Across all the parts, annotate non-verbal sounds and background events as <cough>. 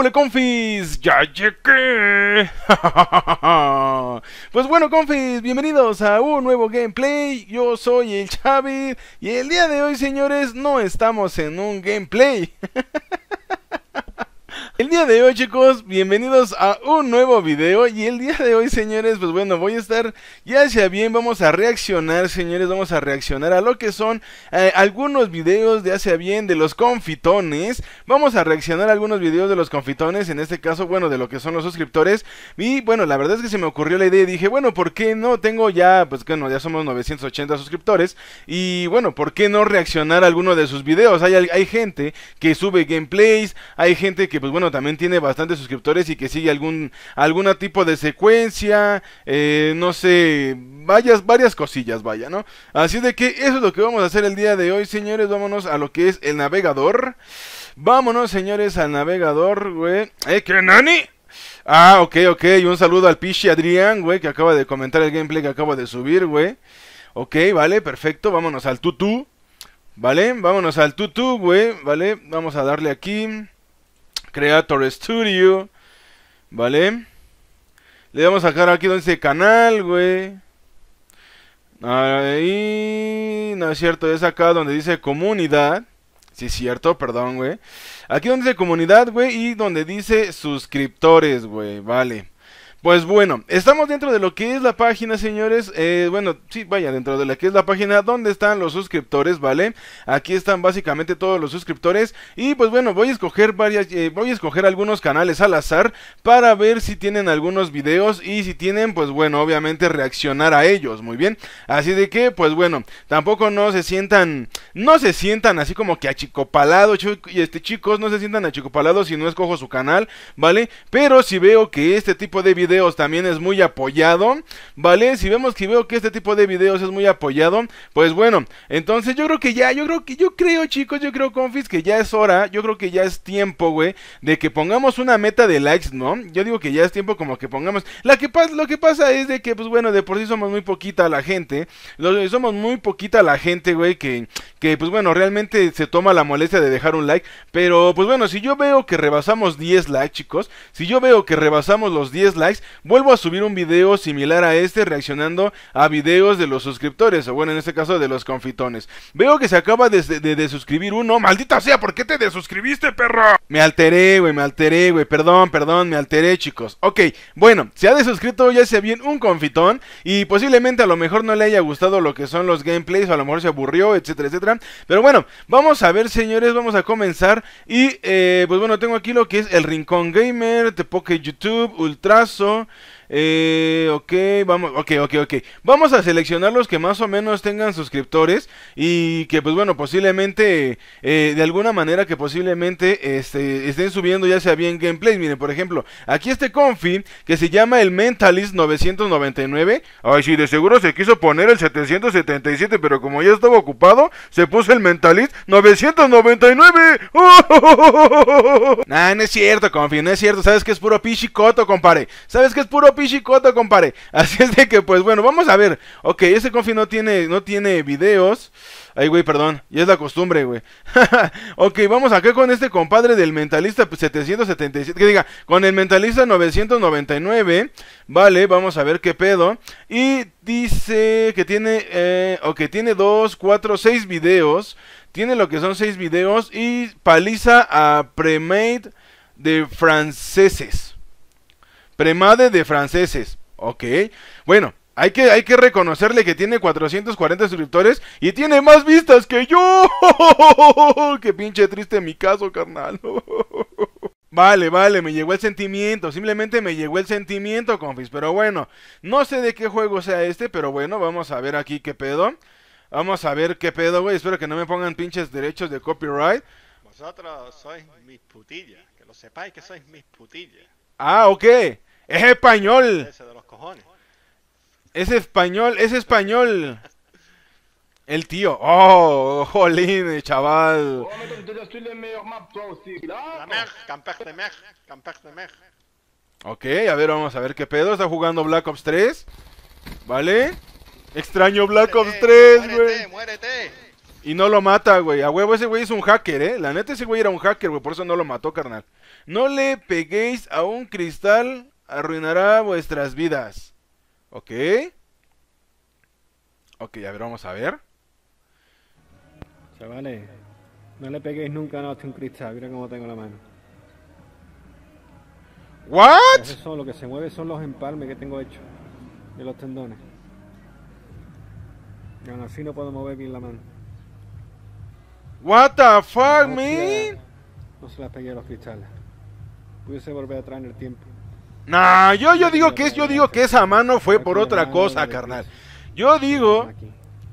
¡Qué confis! ¡Ya llegué! <laughs> pues bueno, confis, bienvenidos a un nuevo gameplay. Yo soy el Xavi y el día de hoy, señores, no estamos en un gameplay. <laughs> El día de hoy chicos, bienvenidos a un nuevo video y el día de hoy señores, pues bueno, voy a estar ya sea bien, vamos a reaccionar señores, vamos a reaccionar a lo que son eh, algunos videos de hacia bien de los confitones, vamos a reaccionar a algunos videos de los confitones, en este caso, bueno, de lo que son los suscriptores y bueno, la verdad es que se me ocurrió la idea y dije, bueno, ¿por qué no? Tengo ya, pues bueno, ya somos 980 suscriptores y bueno, ¿por qué no reaccionar a alguno de sus videos? Hay, hay gente que sube gameplays, hay gente que pues bueno, también tiene bastantes suscriptores y que sigue algún alguna tipo de secuencia, eh, no sé, varias, varias cosillas, vaya, ¿no? Así de que eso es lo que vamos a hacer el día de hoy, señores. Vámonos a lo que es el navegador. Vámonos, señores, al navegador, güey. ¿Eh, qué nani? Ah, ok, ok. Y un saludo al Pichi Adrián, güey, que acaba de comentar el gameplay que acabo de subir, güey. Ok, vale, perfecto. Vámonos al tutu. ¿Vale? Vámonos al tutu, güey. ¿Vale? Vamos a darle aquí. Creator Studio, ¿vale? Le vamos a sacar aquí donde dice canal, güey. Ahí, no es cierto, es acá donde dice comunidad. Sí, es cierto, perdón, güey. Aquí donde dice comunidad, güey, y donde dice suscriptores, güey, vale. Pues bueno, estamos dentro de lo que es la página, señores. Eh, bueno, sí, vaya, dentro de lo que es la página donde están los suscriptores, ¿vale? Aquí están básicamente todos los suscriptores. Y pues bueno, voy a escoger varias, eh, voy a escoger algunos canales al azar para ver si tienen algunos videos y si tienen, pues bueno, obviamente reaccionar a ellos, muy bien. Así de que, pues bueno, tampoco no se sientan, no se sientan así como que achicopalados, este, chicos, no se sientan achicopalados si no escojo su canal, ¿vale? Pero si veo que este tipo de videos también es muy apoyado, ¿vale? Si vemos que veo que este tipo de videos es muy apoyado, pues bueno, entonces yo creo que ya, yo creo que, yo creo chicos, yo creo confis que ya es hora, yo creo que ya es tiempo, güey, de que pongamos una meta de likes, ¿no? Yo digo que ya es tiempo como que pongamos, la que pasa, lo que pasa es de que, pues bueno, de por sí somos muy poquita la gente, somos muy poquita la gente, güey, que, que pues bueno, realmente se toma la molestia de dejar un like, pero pues bueno, si yo veo que rebasamos 10 likes, chicos, si yo veo que rebasamos los 10 likes, vuelvo a subir un video similar a este reaccionando a videos de los suscriptores, o bueno, en este caso de los confitones. Veo que se acaba de, de, suscribir uno, maldita sea, ¿por qué te desuscribiste, perro? Me alteré, güey, me alteré, güey, perdón, perdón, me alteré, chicos. Ok, bueno, se ha desuscrito ya sea bien un confitón y posiblemente a lo mejor no le haya gustado lo que son los gameplays, o a lo mejor se aburrió, etcétera, etcétera. Pero bueno, vamos a ver, señores, vamos a comenzar y, eh, pues bueno, tengo aquí lo que es el Rincón Gamer, Tepoque YouTube, Ultrazo så Eh, ok, vamos, ok, ok, ok. Vamos a seleccionar los que más o menos tengan suscriptores y que pues bueno, posiblemente, eh, de alguna manera que posiblemente este, estén subiendo ya sea bien gameplay. Miren, por ejemplo, aquí este confi que se llama el Mentalist 999. Ay, sí, de seguro se quiso poner el 777, pero como ya estaba ocupado, se puso el Mentalist 999. ¡Oh! nah, no es cierto, confi, no es cierto. Sabes que es puro pichicoto, compadre, Sabes que es puro pichicoto, compadre. <laughs> Así es de que, pues bueno, vamos a ver. Ok, ese confi no tiene, no tiene videos. Ay, güey, perdón. y es la costumbre, güey. <laughs> ok, vamos acá con este compadre del mentalista 777. Pues, que diga, con el mentalista 999. Vale, vamos a ver qué pedo. Y dice que tiene, eh, que tiene Dos, 4, 6 videos. Tiene lo que son seis videos. Y paliza a pre-made de franceses. Premade de franceses. Ok. Bueno, hay que, hay que reconocerle que tiene 440 suscriptores y tiene más vistas que yo. <laughs> Qué pinche triste mi caso, carnal. <laughs> Vale, vale, me llegó el sentimiento, simplemente me llegó el sentimiento, confis, pero bueno, no sé de qué juego sea este, pero bueno, vamos a ver aquí qué pedo. Vamos a ver qué pedo, güey, espero que no me pongan pinches derechos de copyright. Vosotros sois mis putillas, que lo sepáis que sois mis putillas. Ah, ok. Es español. Es español, es español. El tío. Oh, jolín, chaval. Ok, a ver, vamos a ver qué pedo. Está jugando Black Ops 3. ¿Vale? Extraño Black Ops 3, güey. Y no lo mata, güey. A huevo, ese güey es un hacker, eh. La neta, ese güey era un hacker, güey. Por eso no lo mató, carnal. No le peguéis a un cristal, arruinará vuestras vidas. ¿Ok? Ok, a ver, vamos a ver. Chavales, no le peguéis nunca a un cristal, mira cómo tengo la mano. ¿What? Eso, lo que se mueve son los empalmes que tengo hecho de los tendones. Y aún así no puedo mover bien la mano. What the fuck, man? No se las pegué a los cristales pudiese volver atrás en el tiempo. No, yo, yo digo que es, yo digo que esa mano fue por otra cosa, carnal. Yo digo,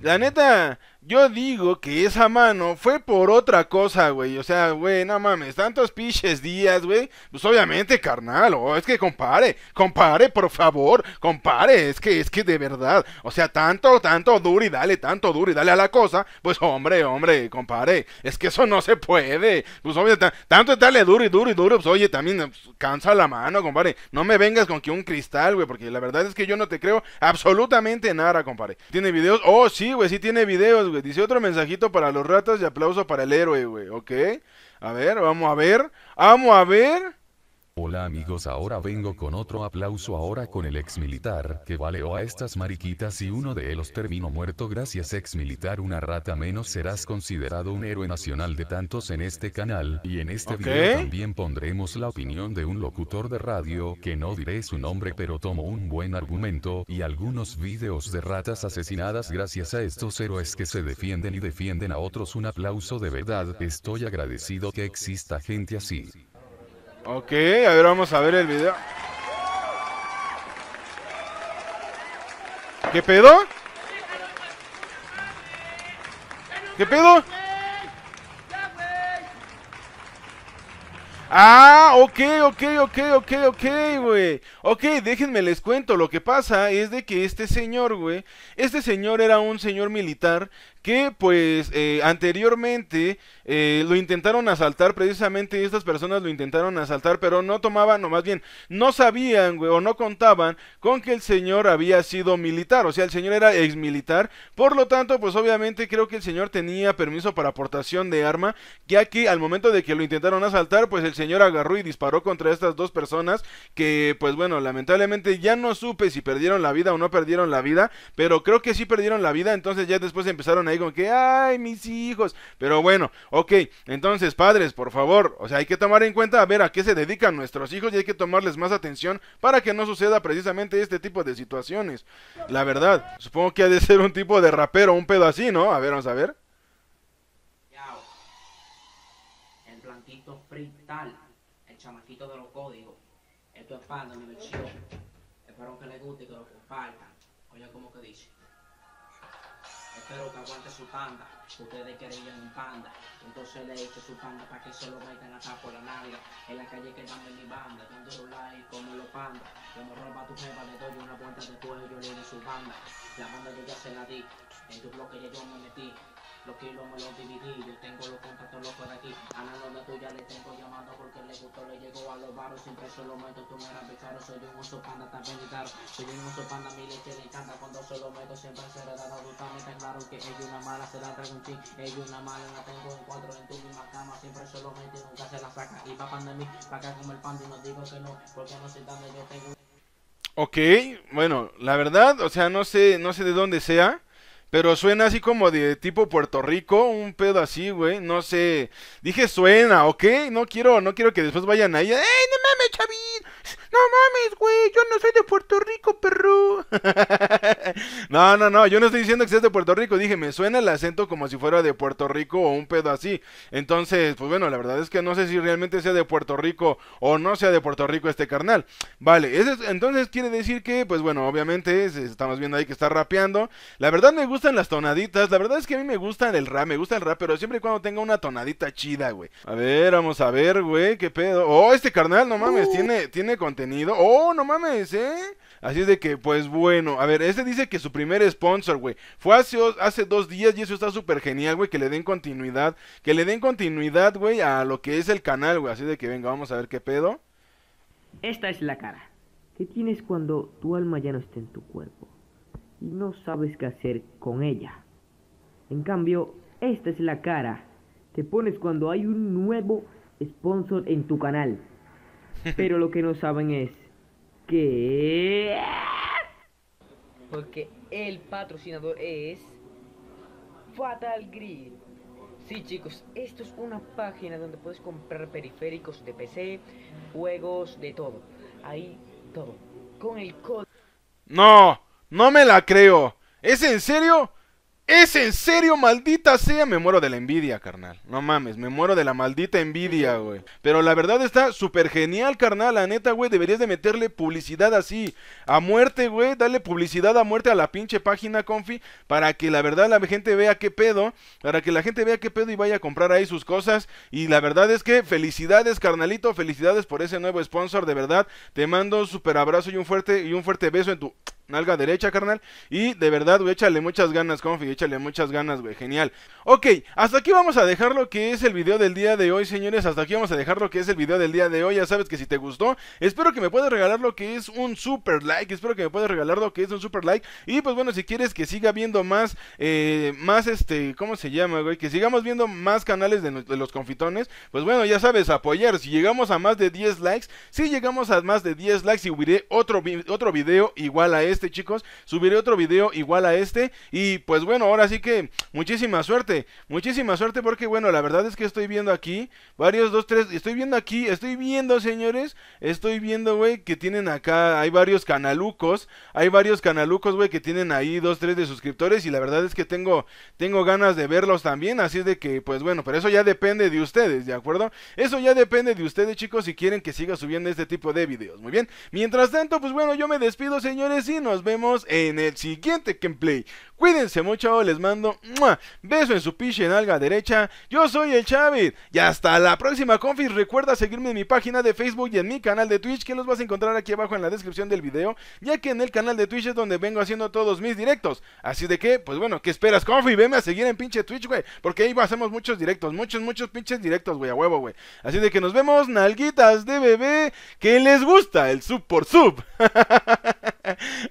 la neta, yo digo que esa mano fue por otra cosa, güey. O sea, güey, no mames, tantos piches días, güey. Pues obviamente, carnal, oh, es que compare, compare, por favor, compare. Es que, es que de verdad, o sea, tanto, tanto duro y dale, tanto duro y dale a la cosa. Pues hombre, hombre, compare. Es que eso no se puede. Pues obviamente, tanto dale duro y duro y duro. Pues oye, también pues, cansa la mano, compare No me vengas con que un cristal, güey, porque la verdad es que yo no te creo absolutamente nada, compare ¿Tiene videos? Oh, sí, güey, sí tiene videos, Dice otro mensajito para los ratas y aplauso para el héroe, güey. Ok. A ver, vamos a ver. Vamos a ver. Hola amigos ahora vengo con otro aplauso ahora con el ex militar que valeó a estas mariquitas y uno de ellos terminó muerto gracias ex militar una rata menos serás considerado un héroe nacional de tantos en este canal y en este video también pondremos la opinión de un locutor de radio que no diré su nombre pero tomo un buen argumento y algunos videos de ratas asesinadas gracias a estos héroes que se defienden y defienden a otros un aplauso de verdad estoy agradecido que exista gente así. Ok, a ver, vamos a ver el video. ¿Qué pedo? ¿Qué pedo? Ah, ok, ok, ok, ok, ok, güey. Ok, déjenme les cuento. Lo que pasa es de que este señor, güey, este señor era un señor militar que pues eh, anteriormente eh, lo intentaron asaltar, precisamente estas personas lo intentaron asaltar, pero no tomaban, o más bien, no sabían, güey, o no contaban con que el señor había sido militar, o sea, el señor era ex militar, por lo tanto, pues obviamente creo que el señor tenía permiso para aportación de arma, ya que al momento de que lo intentaron asaltar, pues el señor agarró y disparó contra estas dos personas, que pues bueno, lamentablemente ya no supe si perdieron la vida o no perdieron la vida, pero creo que sí perdieron la vida, entonces ya después empezaron a Digo, que, ay, mis hijos. Pero bueno, ok, entonces padres, por favor, o sea, hay que tomar en cuenta a ver a qué se dedican nuestros hijos y hay que tomarles más atención para que no suceda precisamente este tipo de situaciones. La verdad, supongo que ha de ser un tipo de rapero, un pedo así, ¿no? A ver, vamos a ver. El el chamaquito de los códigos, esto es para Espero que les guste como que dice pero que aguante su panda. Ustedes querían un panda, entonces le eché su panda para que solo vayan acá por la nalga. En la calle quedando en mi banda, dando like como los pandas. Yo me roba tu jefa le doy una vuelta de yo le doy su banda. La banda yo ya se la di, en tu bloque ya yo me metí. Los kilos me los dividí, yo tengo los contactos locos de aquí. Ana la la tuya le tengo llamando porque le gustó, le llegó a los baros. Siempre solo meto, tú me eras caro. Soy un oso panda tan caro. Soy un oso panda, mi leche le encanta. Cuando solo meto, siempre se le da la Me está claro que ella una mala se la traigo un chin. Ella una mala la tengo en cuatro en tu misma cama. Siempre solo meto y nunca se la saca. Y para pan de mí, para acá como el pan y no digo que no, porque no sé dónde yo tengo. Ok, bueno, la verdad, o sea, no sé, no sé de dónde sea. Pero suena así como de tipo Puerto Rico, un pedo así, güey. No sé. Dije suena, ¿ok? No quiero, no quiero que después vayan ahí. ¡Ey, no mames, chavín! No mames, güey, yo no soy de Puerto Rico, perro. <laughs> no, no, no, yo no estoy diciendo que seas de Puerto Rico. Dije, me suena el acento como si fuera de Puerto Rico o un pedo así. Entonces, pues bueno, la verdad es que no sé si realmente sea de Puerto Rico o no sea de Puerto Rico este carnal. Vale, entonces quiere decir que, pues bueno, obviamente estamos viendo ahí que está rapeando. La verdad me gustan las tonaditas. La verdad es que a mí me gusta el rap, me gusta el rap, pero siempre y cuando tenga una tonadita chida, güey. A ver, vamos a ver, güey, qué pedo. Oh, este carnal, no mames, uh. tiene, tiene contenido ¡Oh, no mames, eh! Así es de que, pues bueno, a ver, este dice que su primer sponsor, güey, fue hace, hace dos días y eso está súper genial, güey, que le den continuidad, que le den continuidad, güey, a lo que es el canal, güey, así de que venga, vamos a ver qué pedo. Esta es la cara. Que tienes cuando tu alma ya no está en tu cuerpo y no sabes qué hacer con ella? En cambio, esta es la cara. Te pones cuando hay un nuevo sponsor en tu canal. Pero lo que no saben es que... Porque el patrocinador es Fatal Grid. Sí chicos, esto es una página donde puedes comprar periféricos de PC, juegos, de todo. Ahí todo. Con el código... No, no me la creo. ¿Es en serio? ¿Es en serio, maldita sea? Me muero de la envidia, carnal. No mames, me muero de la maldita envidia, güey. Pero la verdad está súper genial, carnal. La neta, güey, deberías de meterle publicidad así. A muerte, güey. Dale publicidad a muerte a la pinche página, confi. Para que la verdad la gente vea qué pedo. Para que la gente vea qué pedo y vaya a comprar ahí sus cosas. Y la verdad es que felicidades, carnalito. Felicidades por ese nuevo sponsor, de verdad. Te mando un súper abrazo y un fuerte, y un fuerte beso en tu Nalga derecha, carnal. Y de verdad, güey, échale muchas ganas, confi. Échale muchas ganas, güey. Genial. Ok, hasta aquí vamos a dejar lo que es el video del día de hoy, señores. Hasta aquí vamos a dejar lo que es el video del día de hoy. Ya sabes que si te gustó, espero que me puedas regalar lo que es un super like. Espero que me puedas regalar lo que es un super like. Y pues bueno, si quieres que siga viendo más, eh, más este, ¿cómo se llama, güey? Que sigamos viendo más canales de, los confitones. Pues bueno, ya sabes, apoyar. Si llegamos a más de 10 likes, si llegamos a más de 10 likes, y subiré otro, otro video igual a este este, chicos. Subiré otro video igual a este. Y pues bueno, ahora sí que muchísima suerte. Muchísima suerte porque bueno, la verdad es que estoy viendo aquí varios, dos, tres. Estoy viendo aquí, estoy viendo, señores. Estoy viendo, güey, que tienen acá, hay varios canalucos. Hay varios canalucos, güey, que tienen ahí dos, tres de suscriptores. Y la verdad es que tengo, tengo ganas de verlos también. Así es de que, pues bueno, pero eso ya depende de ustedes, ¿de acuerdo? Eso ya depende de ustedes, chicos, si quieren que siga subiendo este tipo de videos. Muy bien. Mientras tanto, pues bueno, yo me despido, señores. Y nos vemos en el siguiente gameplay. Cuídense mucho, les mando un beso en su pinche en derecha. Yo soy el Chavit y hasta la próxima confis. Recuerda seguirme en mi página de Facebook y en mi canal de Twitch que los vas a encontrar aquí abajo en la descripción del video, ya que en el canal de Twitch es donde vengo haciendo todos mis directos. Así de que, pues bueno, ¿qué esperas, confi? Veme a seguir en pinche Twitch, güey, porque ahí hacemos muchos directos, muchos, muchos pinches directos, güey, a huevo, güey. Así de que nos vemos, nalguitas de bebé, que les gusta el sub por <laughs> sub.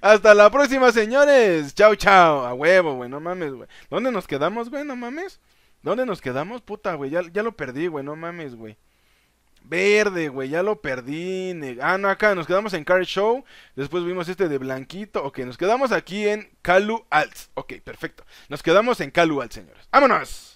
Hasta la próxima, señores. Chao, chao. A huevo, güey. No mames, güey. ¿Dónde nos quedamos, güey? No mames. ¿Dónde nos quedamos? Puta, güey. Ya, ya lo perdí, güey. No mames, güey. Verde, güey, ya lo perdí. Ah, no, acá nos quedamos en Car Show. Después vimos este de Blanquito. Ok, nos quedamos aquí en Calu Alts. Ok, perfecto. Nos quedamos en Calu Alts, señores. ¡Vámonos!